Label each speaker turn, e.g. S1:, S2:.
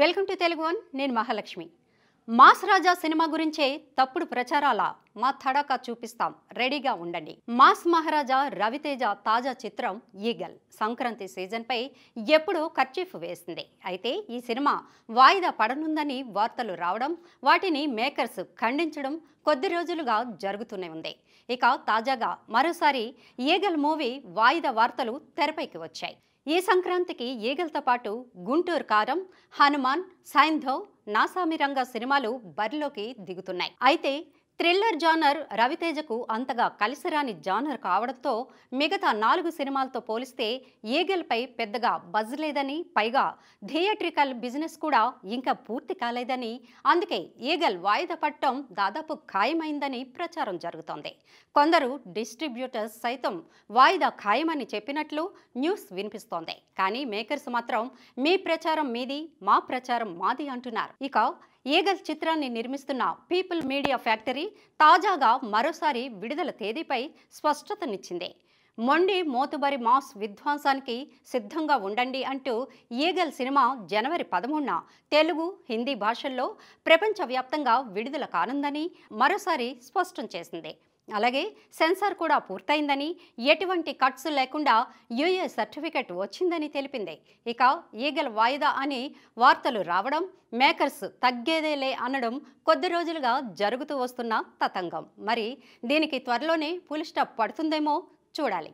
S1: welcome to Telugu one నేను Mahalakshmi mass రాజా cinema గురించే తప్పుడు ప్రచారాల మా తడక చూపిస్తాం రెడీగా ఉండండి మాస్ మహారాజా రవితేజ తాజా చిత్రం ఈగల్ సంక్రాంతి సీజన్పై ఎప్పుడూ ఖర్చీఫ్ వేసింది అయితే ఈ సినిమా వాయిదా పడనుందని వార్తలు రావడం వాటిని మేకర్స్ ఖండించడం కొద్ది రోజులుగా జరుగుతూనే ఉంది ఇక తాజాగా మరోసారి ఈగల్ మూవీ వాయిదా వార్తలు తెరపైకి వచ్చాయి ఈ సంక్రాంతికి ఈగలతో పాటు గుంటూరు కారం హనుమాన్ సైంధవ్ రంగ సినిమాలు బరిలోకి దిగుతున్నాయి అయితే థ్రిల్లర్ జానర్ రవితేజకు అంతగా కలిసిరాని జానర్ కావడంతో మిగతా నాలుగు సినిమాలతో పోలిస్తే ఈగల్పై పెద్దగా బజ్ లేదని పైగా థియేట్రికల్ బిజినెస్ కూడా ఇంకా పూర్తి కాలేదని అందుకే ఈగల్ వాయిదా పట్టడం దాదాపు ఖాయమైందని ప్రచారం జరుగుతోంది కొందరు డిస్ట్రిబ్యూటర్స్ సైతం వాయిదా ఖాయమని చెప్పినట్లు న్యూస్ వినిపిస్తోంది కానీ మేకర్స్ మాత్రం మీ ప్రచారం మీది మా ప్రచారం మాది అంటున్నారు ఇక ఈగల్ చిత్రాన్ని నిర్మిస్తున్న పీపుల్ మీడియా ఫ్యాక్టరీ తాజాగా మరోసారి విడుదల తేదీపై స్పష్టతనిచ్చింది మొండి మోతుబరి మాస్ విధ్వంసానికి సిద్ధంగా ఉండండి అంటూ ఈగల్ సినిమా జనవరి పదమూడున తెలుగు హిందీ భాషల్లో ప్రపంచవ్యాప్తంగా విడుదల కానుందని మరోసారి స్పష్టం చేసింది అలాగే సెన్సార్ కూడా పూర్తయిందని ఎటువంటి కట్స్ లేకుండా యూఏ సర్టిఫికెట్ వచ్చిందని తెలిపింది ఇక ఈగల్ వాయిదా అని వార్తలు రావడం మేకర్స్ తగ్గేదేలే అనడం కొద్ది రోజులుగా జరుగుతూ వస్తున్న తతంగం మరి దీనికి త్వరలోనే పులిస్టాప్ పడుతుందేమో చూడాలి